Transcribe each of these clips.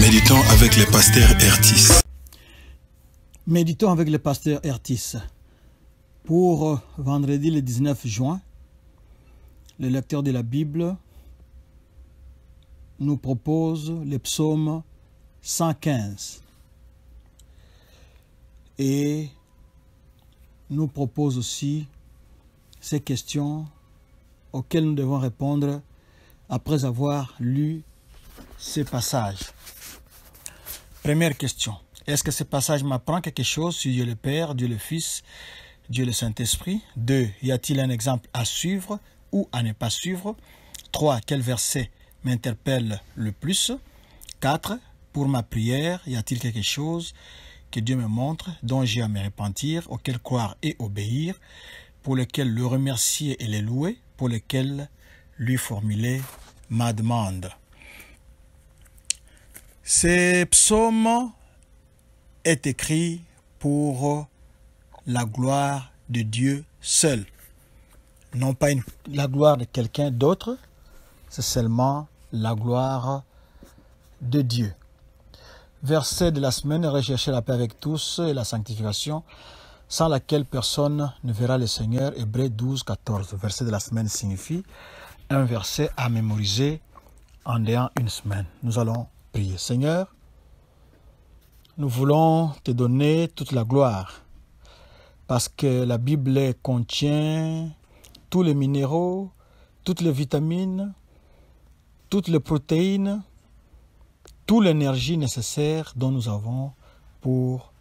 Méditons avec les pasteur Ertis. Méditons avec le pasteur Ertis. Pour vendredi le 19 juin, le lecteur de la Bible nous propose le psaume 115 et nous propose aussi ces questions auxquelles nous devons répondre après avoir lu ces passages. Première question. Est-ce que ce passage m'apprend quelque chose sur Dieu le Père, Dieu le Fils, Dieu le Saint-Esprit 2. Y a-t-il un exemple à suivre ou à ne pas suivre 3. Quel verset m'interpelle le plus 4. Pour ma prière, y a-t-il quelque chose que Dieu me montre, dont j'ai à me repentir, auquel croire et obéir, pour lequel le remercier et le louer, pour lequel lui formuler ma demande ce psaume est écrit pour la gloire de Dieu seul. Non pas la gloire de quelqu'un d'autre, c'est seulement la gloire de Dieu. Verset de la semaine, rechercher la paix avec tous et la sanctification, sans laquelle personne ne verra le Seigneur. Hébreu 12, 14. Verset de la semaine signifie un verset à mémoriser en ayant une semaine. Nous allons prier. Seigneur, nous voulons te donner toute la gloire parce que la Bible contient tous les minéraux, toutes les vitamines, toutes les protéines, toute l'énergie nécessaire dont nous avons pour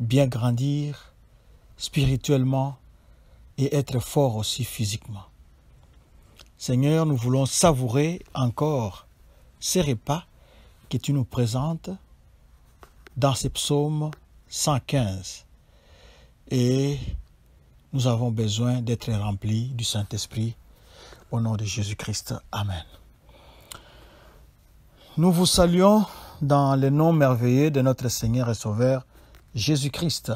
bien grandir spirituellement et être fort aussi physiquement. Seigneur, nous voulons savourer encore ces repas que tu nous présentes dans ce psaume 115. Et nous avons besoin d'être remplis du Saint-Esprit. Au nom de Jésus-Christ. Amen. Nous vous saluons dans le nom merveilleux de notre Seigneur et Sauveur Jésus-Christ.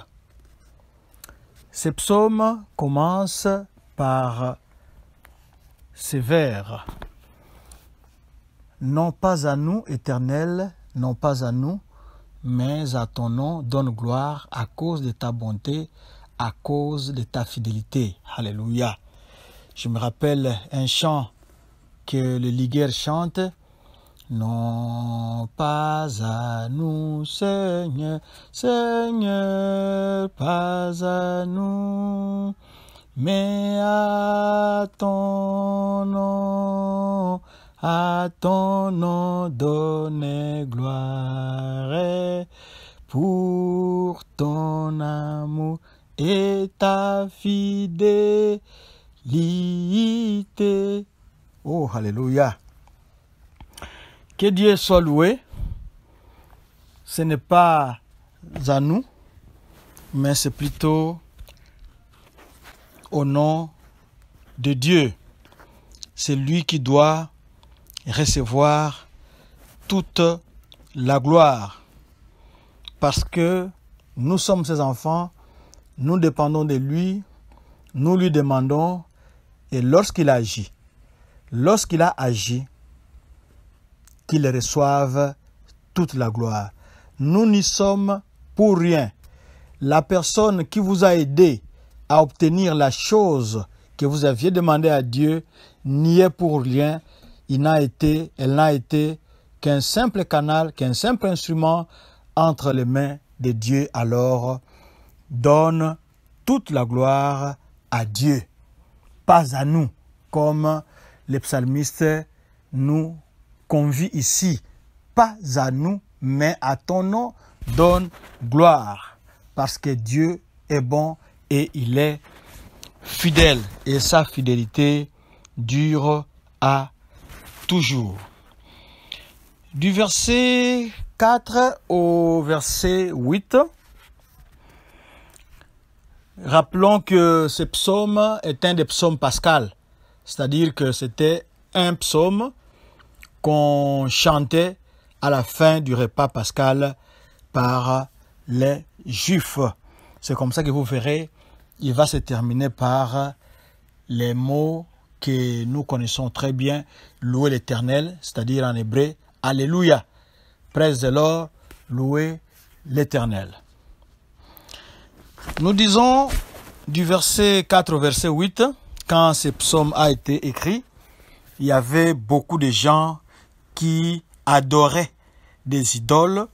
Ce psaume commence par ces vers non pas à nous, Éternel, non pas à nous, mais à ton nom, donne gloire à cause de ta bonté, à cause de ta fidélité. Alléluia. Je me rappelle un chant que le Ligueur chante. Non pas à nous, Seigneur, Seigneur, pas à nous, mais à ton nom à ton nom donner gloire pour ton amour et ta fidélité. Oh, Alléluia. Que Dieu soit loué. Ce n'est pas à nous, mais c'est plutôt au nom de Dieu. C'est lui qui doit recevoir toute la gloire. Parce que nous sommes ses enfants, nous dépendons de lui, nous lui demandons, et lorsqu'il agit, lorsqu'il a agi, qu'il reçoive toute la gloire. Nous n'y sommes pour rien. La personne qui vous a aidé à obtenir la chose que vous aviez demandé à Dieu n'y est pour rien il n'a été, elle n'a été qu'un simple canal, qu'un simple instrument entre les mains de Dieu. Alors, donne toute la gloire à Dieu, pas à nous, comme les psalmistes nous convient ici. Pas à nous, mais à ton nom, donne gloire, parce que Dieu est bon et il est fidèle, et sa fidélité dure à toujours. Du verset 4 au verset 8, rappelons que ce psaume est un des psaumes pascal, c'est-à-dire que c'était un psaume qu'on chantait à la fin du repas pascal par les Juifs. C'est comme ça que vous verrez, il va se terminer par les mots que nous connaissons très bien, louer l'Éternel, c'est-à-dire en hébreu, Alléluia. Presse de l'or, louer l'Éternel. Nous disons du verset 4 au verset 8, quand ce psaume a été écrit, il y avait beaucoup de gens qui adoraient des idoles,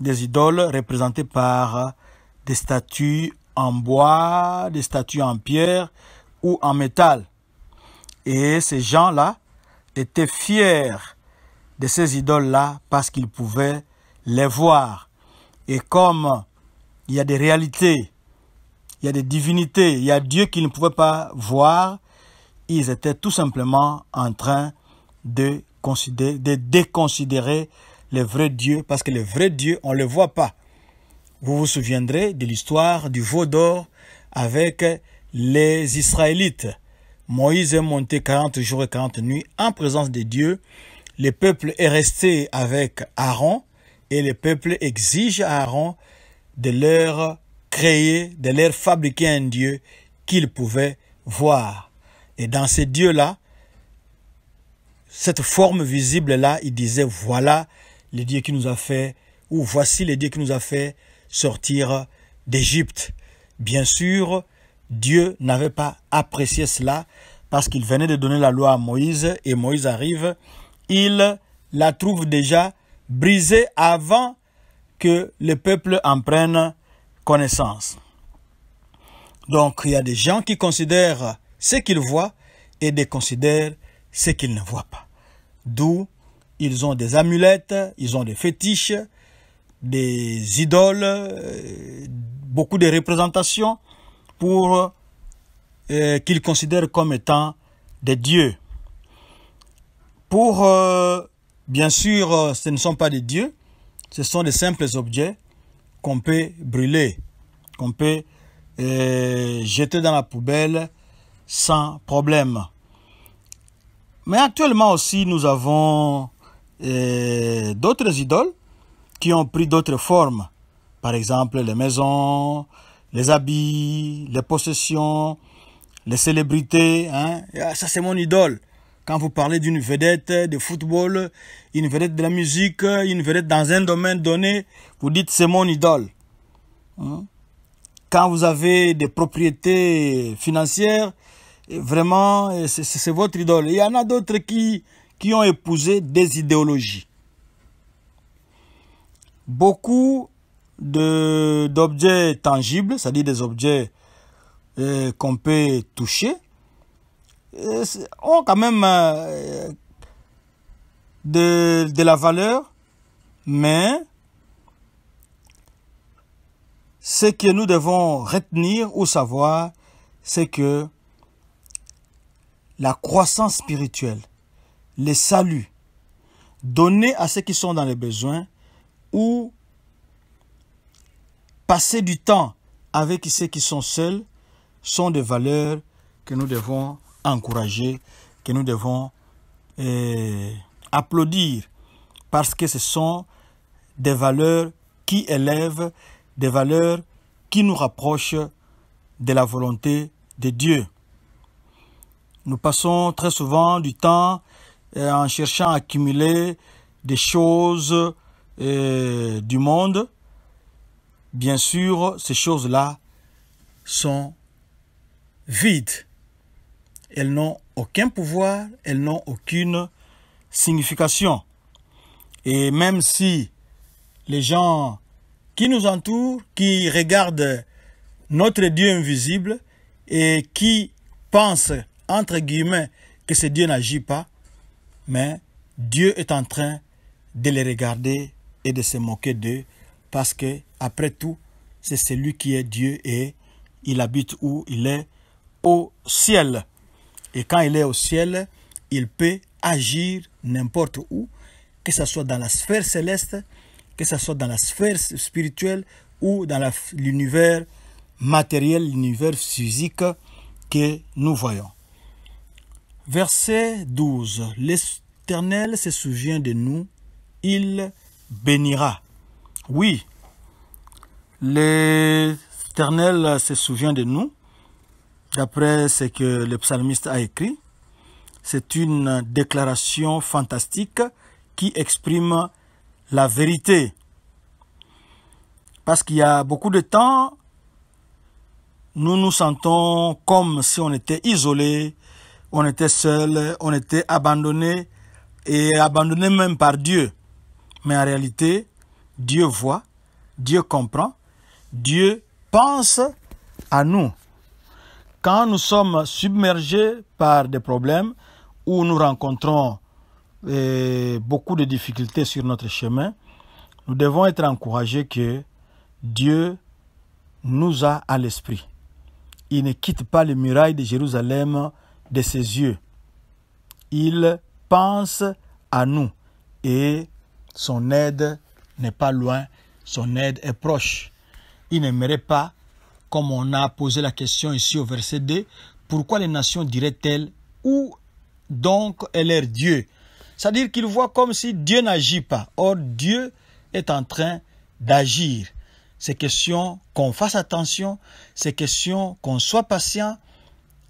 des idoles représentées par des statues en bois, des statues en pierre ou en métal. Et ces gens-là étaient fiers de ces idoles-là parce qu'ils pouvaient les voir. Et comme il y a des réalités, il y a des divinités, il y a Dieu qu'ils ne pouvaient pas voir, ils étaient tout simplement en train de, considérer, de déconsidérer les vrai Dieu parce que les vrai Dieu, on ne le voit pas. Vous vous souviendrez de l'histoire du veau d'or avec les Israélites. Moïse est monté 40 jours et 40 nuits en présence de Dieu. Le peuple est resté avec Aaron et le peuple exige à Aaron de leur créer, de leur fabriquer un Dieu qu'il pouvait voir. Et dans ce Dieu-là, cette forme visible-là, il disait, voilà le Dieu qui nous a fait, ou voici le Dieu qui nous a fait sortir d'Égypte. Bien sûr, Dieu n'avait pas apprécié cela parce qu'il venait de donner la loi à Moïse et Moïse arrive. Il la trouve déjà brisée avant que le peuple en prenne connaissance. Donc il y a des gens qui considèrent ce qu'ils voient et des considèrent ce qu'ils ne voient pas. D'où ils ont des amulettes, ils ont des fétiches, des idoles, euh, beaucoup de représentations pour euh, qu'ils considèrent comme étant des dieux. Pour, euh, bien sûr, euh, ce ne sont pas des dieux, ce sont des simples objets qu'on peut brûler, qu'on peut jeter dans la poubelle sans problème. Mais actuellement aussi, nous avons d'autres idoles qui ont pris d'autres formes. Par exemple, les maisons, les habits, les possessions, les célébrités. Hein. Ah, ça, c'est mon idole. Quand vous parlez d'une vedette de football, une vedette de la musique, une vedette dans un domaine donné, vous dites c'est mon idole. Hein. Quand vous avez des propriétés financières, vraiment, c'est votre idole. Il y en a d'autres qui, qui ont épousé des idéologies. Beaucoup d'objets tangibles, c'est-à-dire des objets euh, qu'on peut toucher, euh, ont quand même euh, de, de la valeur, mais ce que nous devons retenir ou savoir, c'est que la croissance spirituelle, les saluts donnés à ceux qui sont dans les besoins ou passer du temps avec ceux qui sont seuls sont des valeurs que nous devons encourager, que nous devons eh, applaudir, parce que ce sont des valeurs qui élèvent, des valeurs qui nous rapprochent de la volonté de Dieu. Nous passons très souvent du temps eh, en cherchant à accumuler des choses eh, du monde, bien sûr, ces choses-là sont vides. Elles n'ont aucun pouvoir, elles n'ont aucune signification. Et même si les gens qui nous entourent, qui regardent notre Dieu invisible et qui pensent, entre guillemets, que ce Dieu n'agit pas, mais Dieu est en train de les regarder et de se moquer d'eux parce que après tout, c'est celui qui est Dieu et il habite où Il est au ciel. Et quand il est au ciel, il peut agir n'importe où, que ce soit dans la sphère céleste, que ce soit dans la sphère spirituelle ou dans l'univers matériel, l'univers physique que nous voyons. Verset 12. L'Éternel se souvient de nous, il bénira. Oui, l'Éternel se souvient de nous, d'après ce que le psalmiste a écrit. C'est une déclaration fantastique qui exprime la vérité. Parce qu'il y a beaucoup de temps, nous nous sentons comme si on était isolé, on était seul, on était abandonné et abandonné même par Dieu. Mais en réalité, Dieu voit, Dieu comprend, Dieu pense à nous. Quand nous sommes submergés par des problèmes ou nous rencontrons eh, beaucoup de difficultés sur notre chemin, nous devons être encouragés que Dieu nous a à l'esprit. Il ne quitte pas les murailles de Jérusalem de ses yeux. Il pense à nous et son aide n'est pas loin, son aide est proche. Il n'aimerait pas, comme on a posé la question ici au verset 2, pourquoi les nations diraient-elles où donc est leur Dieu C'est-à-dire qu'ils voient comme si Dieu n'agit pas. Or, Dieu est en train d'agir. C'est question qu'on fasse attention, c'est question qu'on soit patient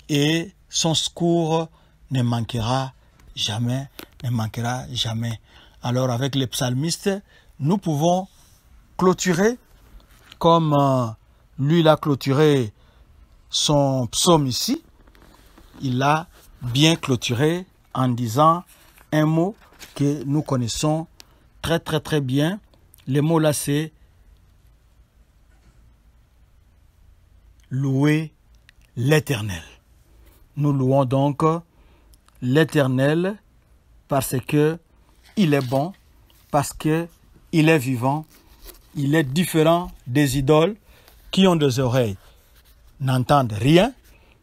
et son secours ne manquera jamais, ne manquera jamais. Alors avec les psalmistes, nous pouvons clôturer comme euh, lui l'a clôturé son psaume ici. Il l'a bien clôturé en disant un mot que nous connaissons très très très bien. Le mot là c'est louer l'éternel. Nous louons donc l'éternel parce que il est bon, parce que il est vivant, il est différent des idoles qui ont des oreilles, n'entendent rien,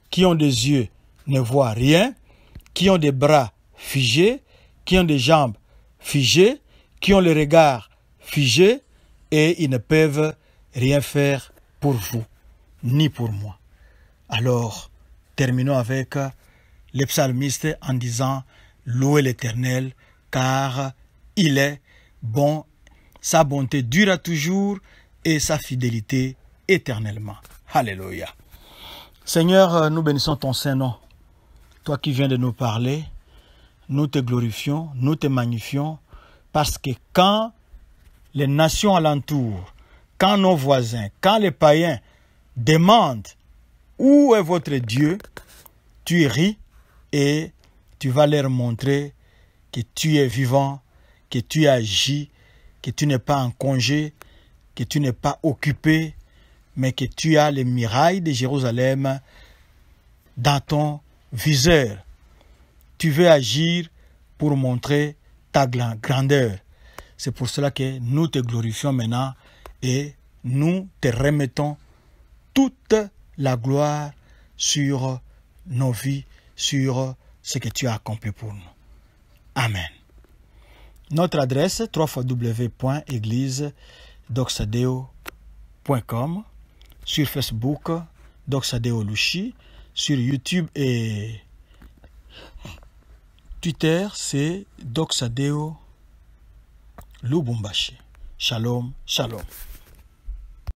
qui ont des yeux, ne voient rien, qui ont des bras figés, qui ont des jambes figées, qui ont le regard figé, et ils ne peuvent rien faire pour vous, ni pour moi. Alors, terminons avec les psalmistes en disant Louez l'Éternel, car il est bon sa bonté dure toujours et sa fidélité éternellement. Alléluia. Seigneur, euh, nous bénissons ton Saint-Nom. Toi qui viens de nous parler, nous te glorifions, nous te magnifions, parce que quand les nations alentour, quand nos voisins, quand les païens demandent où est votre Dieu, tu ris et tu vas leur montrer que tu es vivant, que tu agis que tu n'es pas en congé, que tu n'es pas occupé, mais que tu as les mirailles de Jérusalem dans ton viseur. Tu veux agir pour montrer ta grandeur. C'est pour cela que nous te glorifions maintenant et nous te remettons toute la gloire sur nos vies, sur ce que tu as accompli pour nous. Amen. Notre adresse www.églisedoxadeo.com sur Facebook Doxadeo Lushi, sur YouTube et Twitter c'est Doxadeo Lubumbashi. Shalom, shalom.